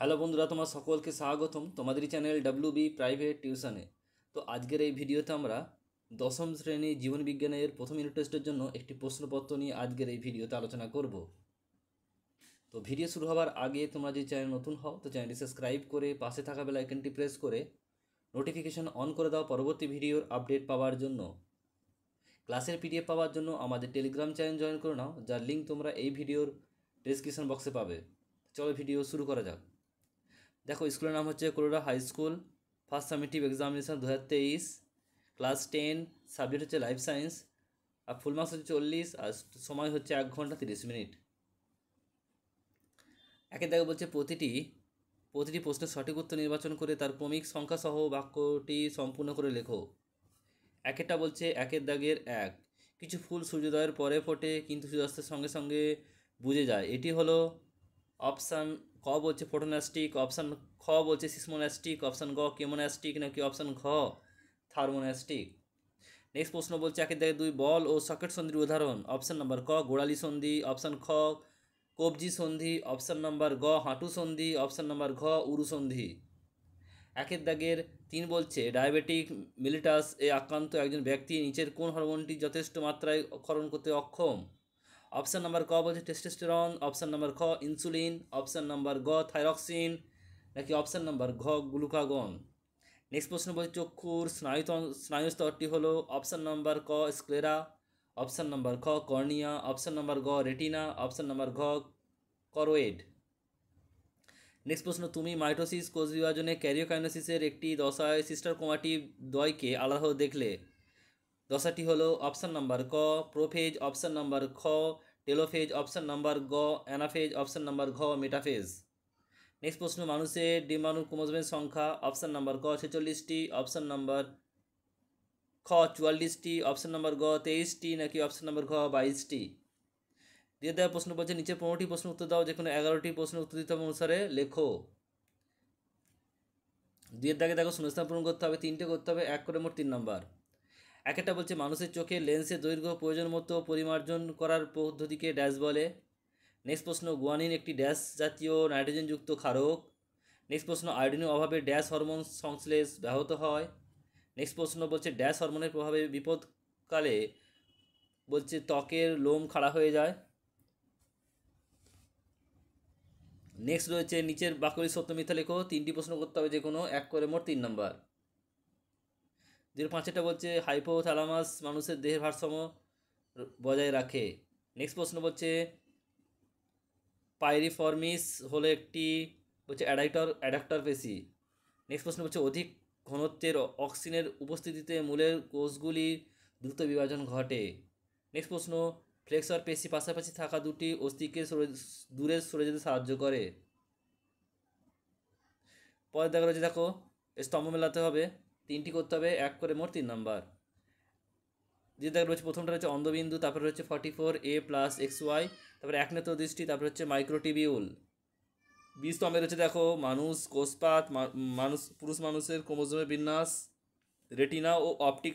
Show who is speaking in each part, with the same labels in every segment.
Speaker 1: hello বন্ধুরা তোমার সকলকে স্বাগতম তোমাদেরই চ্যানেল ডাব্লু বি প্রাইভেট টিউশনে তো আজকের এই ভিডিওতে আমরা দশম শ্রেণী জীবনবিজ্ঞানের প্রথম ইউনিট টেস্টের জন্য একটি প্রশ্নপত্র নিয়ে আজকের এই ভিডিওতে আলোচনা করব তো ভিডিও শুরু হওয়ার আগে তোমরা যদি চ্যানেল নতুন হও তো চ্যানেলটি সাবস্ক্রাইব করে পাশে থাকা বেলা আইকনটি প্রেস করে নোটিফিকেশন অন করে দাও পরবর্তী ভিডিওর আপডেট পাওয়ার জন্য ক্লাসের পিডিএফ পাওয়ার জন্য আমাদের টেলিগ্রাম চ্যানেল জয়েন করে নাও যার লিঙ্ক তোমরা এই ভিডিওর ডেসক্রিপশন বক্সে পাবে চলো ভিডিও শুরু করা যাক দেখো স্কুলের নাম হচ্ছে Kolora high school first summative examination দু হাজার তেইশ ক্লাস টেন সাবজেক্ট হচ্ছে লাইফ সায়েন্স আর ফুল মার্কস হচ্ছে চল্লিশ আর সময় হচ্ছে এক ঘন্টা তিরিশ মিনিট একে দেখে বলছে প্রতিটি প্রতিটি প্রশ্নের সঠিক উত্তর নির্বাচন করে তার ক্রমিক সহ বাক্যটি সম্পূর্ণ করে লেখো একেরটা বলছে একের দাগের এক কিছু ফুল সূর্যোদয়ের পরে ফোটে কিন্তু সূর্যাস্তের সঙ্গে সঙ্গে বুঝে যায় এটি হলো অপশান ক বলছে ফোটোনাস্টিক অপশান খ বলছে সিসমোনাস্টিক অপশান গ কেমোনাস্টিক নাকি অপশান ঘ থার্মোনাস্টিক নেক্সট প্রশ্ন বলছে একের দেখে দুই বল ও সকেট সন্ধির উদাহরণ অপশান নাম্বার ক গোড়ালি সন্ধি অপশান খ কবজি সন্ধি অপশান নাম্বার গ হাঁটু সন্ধি অপশান নাম্বার ঘ উরু সন্ধি একের দাগের তিন বলছে ডায়াবেটিক মিলিটাস এ আক্রান্ত একজন ব্যক্তি নিচের কোন হরমোনটি যথেষ্ট মাত্রায় ক্ষরণ করতে অক্ষম অপশান নাম্বার ক বলছে টেস্টোস্টেরন অপশান নাম্বার খ ইনসুলিন অপশান নাম্বার গ থাইরক্সিন নাকি অপশান নাম্বার ঘ গ্লুকাগন নেক্সট প্রশ্ন বলছে চক্ষুর স্নায়ু স্নায়ুস্তরটি হলো অপশান নাম্বার ক স্ক্লেরা অপশান নাম্বার খ কর্নিয়া অপশান নাম্বার গ রেটিনা অপশান নাম্বার ঘ করোয়েড নেক্সট প্রশ্ন তুমি মাইটোসিস কোষ বিভাজনে ক্যারিওকাইনোসিসের একটি দশায় সিস্টার কোমাটি দ্বয়কে আলাদা দেখলে দশাটি হলো অপশান নাম্বার ক প্রোফেজ অপশান নাম্বার খ টেলোফেজ অপশান নাম্বার গ অ্যানাফেজ অপশান নাম্বার ঘ মেটাফেজ নেক্সট প্রশ্ন মানুষের ডিমানু কুমজমের সংখ্যা অপশান নাম্বার ক ছেচল্লিশটি অপশান নাম্বার খ চুয়াল্লিশটি অপশান নাম্বার গ তেইশটি নাকি অপশান নাম্বার ঘ বাইশটি দিয়ে দেওয়া প্রশ্ন বলছে নিচে পনেরোটি প্রশ্ন উত্তর দাও যেখানে এগারোটি প্রশ্ন উত্তর দিতে অনুসারে লেখো দুয়ের দাগে দেখো শূন্যস্থান পূরণ করতে হবে তিনটে করতে হবে এক করে মোট তিন নম্বর এক একটা বলছে মানুষের চোখে লেন্সে দৈর্ঘ্য প্রয়োজন মতো পরিমার্জন করার পদ্ধতিকে ড্যাশ বলে নেক্সট প্রশ্ন গুয়ানিন একটি ড্যাশ জাতীয় নাইট্রোজেনযুক্ত ক্ষারক নেক্সট প্রশ্ন আয়োডিনের অভাবে ড্যাশ হরমোন সংশ্লেষ ব্যাহত হয় নেক্সট প্রশ্ন বলছে ড্যাশ হরমোনের প্রভাবে বিপদকালে বলছে ত্বকের লোম খাড়া হয়ে যায় নেক্সট রয়েছে নিচের বাকলি সত্য মিথ্যা লেখো তিনটি প্রশ্ন করতে হবে যে কোনো এক করে মোট তিন নম্বর দুই পাঁচটা বলছে হাইপোথ্যালামাস মানুষের দেহের ভারসাম্য বজায় রাখে নেক্সট প্রশ্ন বলছে পাইরিফর্মিস হলো একটি বলছে অ্যাডাক্টর অ্যাডাক্টর পেশি নেক্সট প্রশ্ন হচ্ছে অধিক ঘনত্বের অক্সিজেনের উপস্থিতিতে মূলের কোষগুলি দ্রুত বিভাজন ঘটে নেক্সট প্রশ্ন ফ্লেক্সর পেশি পাশাপাশি থাকা দুটি অস্থিকে সরে দূরে সরে যেতে সাহায্য করে পরে দেখা রয়েছে দেখো স্তম্ভ মেলাতে হবে তিনটি করতে হবে এক করে মোট তিন নম্বর যেটা রয়েছে প্রথমটা রয়েছে অন্ধবিন্দু তারপরে হচ্ছে forty four A plus X Y তারপরে এক একনেত দৃষ্টি তারপরে হচ্ছে মাইক্রোটিবিউল বীজতম্বে রয়েছে দেখো মানুষ কোষপাত মানুষ পুরুষ মানুষের ক্রোমোজোমের বিন্যাস রেটিনা ও অপটিক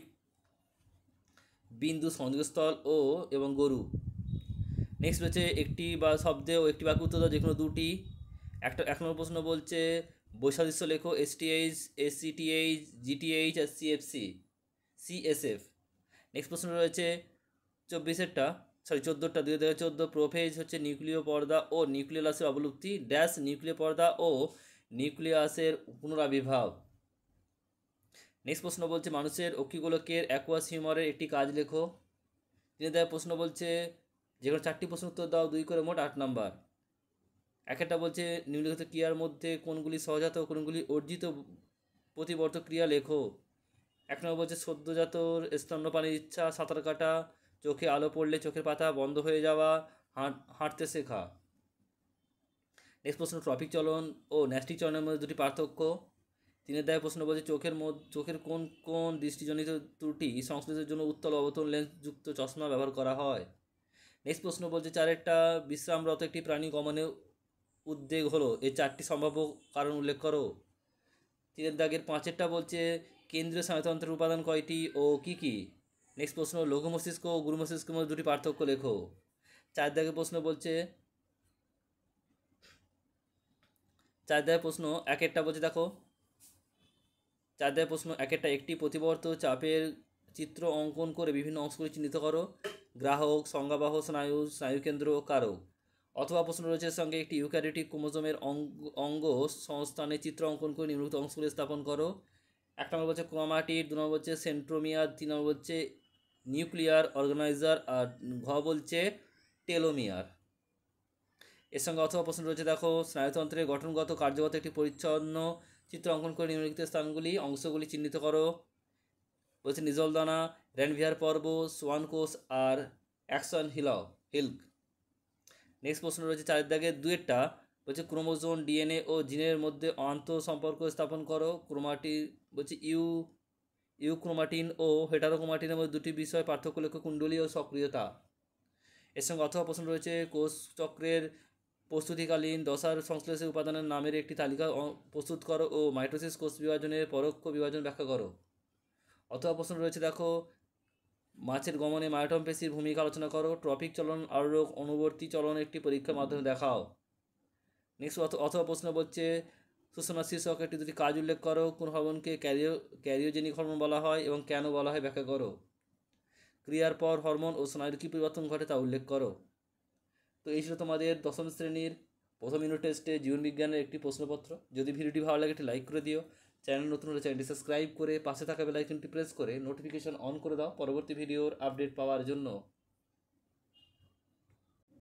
Speaker 1: বিন্দু সংযোগস্থল ও এবং গরু নেক্সট রয়েছে একটি বা শব্দে ও একটি বাক্য উত্তর যে কোনো দুটি একটা এক নম্বর প্রশ্ন বলছে বৈশাদৃশ্য লেখো এসটিএইচ এসসিটিএইচ জিটিএইচ আর সিএফসি সিএসএফ নেক্সট প্রশ্ন রয়েছে চব্বিশেরটা সরি চোদ্দোটা দুই হাজার চোদ্দো প্রোফেজ হচ্ছে নিউক্লিয় পর্দা ও নিউক্লিয়াসের অবলুপ্তি ড্যাশ নিউক্লিয় পর্দা ও নিউক্লিয়াসের পুনরাবির্ভাব নেক্সট প্রশ্ন বলছে মানুষের অক্ষিগোলকের অ্যাকোয়াস হিউমারের একটি কাজ লেখো তিনি প্রশ্ন বলছে যেগুলো চারটি প্রশ্ন উত্তর দাও দুই করে মোট আট নাম্বার একটা বলছে নিম্নলিখিত ক্রিয়ার মধ্যে কোনগুলি সহজাত কোনগুলি অর্জিত প্রতিবর্ত ক্রিয়া লেখো এক নম্বর বলছে সদ্যজাত স্তন্যপানের ইচ্ছা সাঁতার কাটা চোখে আলো পড়লে চোখের পাতা বন্ধ হয়ে যাওয়া হাঁটতে শেখা নেক্সট প্রশ্ন ট্রফিক চলন ও ন্যাস্টিক চলনের মধ্যে দুটি পার্থক্য তিনের দায় প্রশ্ন বলছে চোখের চোখের কোন কোন দৃষ্টিজনিত ত্রুটি সংশ্লেষের জন্য উত্তল অবতন লেন্সযুক্ত চশমা ব্যবহার করা হয় নেক্সট প্রশ্ন বলছে চারেরটা বিশ্রামরত একটি প্রাণী গমনে উদ্বেগ হলো এই চারটি সম্ভাব্য কারণ উল্লেখ করো তীরের দাগের পাঁচেরটা বলছে কেন্দ্রীয় স্নায়ুতন্ত্রের উপাদান কয়টি ও কি কি নেক্সট প্রশ্ন লঘু মস্তিষ্ক ও গুরু মস্তিষ্কের মধ্যে দুটি পার্থক্য লেখো চার দাগের প্রশ্ন বলছে চার দাগের প্রশ্ন একেরটা বলছে দেখো চার দাগের প্রশ্ন একেরটা একটি প্রতিবর্ত চাপের চিত্র অঙ্কন করে বিভিন্ন অংশগুলি চিহ্নিত করো গ্রাহক সংজ্ঞাবাহ স্নায়ু স্নায়ুকেন্দ্র কারক অথবা প্রশ্ন রয়েছে সঙ্গে একটি ইউক্যারিটিক ক্রোমোজোমের অঙ্গ অঙ্গ সংস্থানে চিত্র অঙ্কন করে নিম্নলিখিত অংশগুলি স্থাপন করো এক নম্বর হচ্ছে ক্রোমাটির দু নম্বর হচ্ছে সেন্ট্রোমিয়ার তিন নম্বর হচ্ছে নিউক্লিয়ার অর্গানাইজার আর ঘ বলছে টেলোমিয়ার এর সঙ্গে অথবা প্রশ্ন রয়েছে দেখো স্নায়ুতন্ত্রের গঠনগত কার্যগত একটি পরিচ্ছন্ন চিত্র অঙ্কন করে নিম্নলিখিত স্থানগুলি অংশগুলি চিহ্নিত করো বলছে নিজলদানা র্যানভিয়ার পর্ব সোয়ানকোস আর অ্যাকশন হিল হিল্ক নেক্সট প্রশ্ন রয়েছে চারের দাগে দুয়েরটা বলছে ক্রোমোজোম ডিএনএ ও জিনের মধ্যে অন্ত সম্পর্ক স্থাপন করো ক্রোমাটি বলছে ইউ ইউক্রোমাটিন ও হেটারোক্রোমাটিনের মধ্যে দুটি বিষয় পার্থক্য লক্ষ্য কুণ্ডলী ও সক্রিয়তা এর সঙ্গে অথবা প্রশ্ন রয়েছে কোষ চক্রের প্রস্তুতিকালীন দশার সংশ্লেষে উপাদানের নামের একটি তালিকা প্রস্তুত করো ও মাইটোসিস কোষ বিভাজনের পরোক্ষ বিভাজন ব্যাখ্যা করো অথবা প্রশ্ন রয়েছে দেখো মাছের গমনে মায়োটম পেশির ভূমিকা আলোচনা করো ট্রফিক চলন আরোরোগ অনুবর্তী চলন একটি পরীক্ষার মাধ্যমে দেখাও নেক্সট অথবা প্রশ্ন বলছে সুষমা শীর্ষক একটি দুটি কাজ উল্লেখ করো কোন হরমোনকে ক্যারিও ক্যারিওজেনিক হরমোন বলা হয় এবং কেন বলা হয় ব্যাখ্যা করো ক্রিয়ার পর হরমোন ও স্নায়ুর কী পরিবর্তন ঘটে তা উল্লেখ করো তো এই ছিল তোমাদের দশম শ্রেণীর প্রথম ইউনিট টেস্টে জীবনবিজ্ঞানের একটি প্রশ্নপত্র যদি ভিডিওটি ভালো লাগে একটি লাইক করে দিও চ্যানেল নতুন হলে চ্যানেলটি সাবস্ক্রাইব করে পাশে থাকা বেলাইকনটি প্রেস করে নোটিফিকেশন অন করে দাও পরবর্তী ভিডিওর আপডেট পাওয়ার জন্য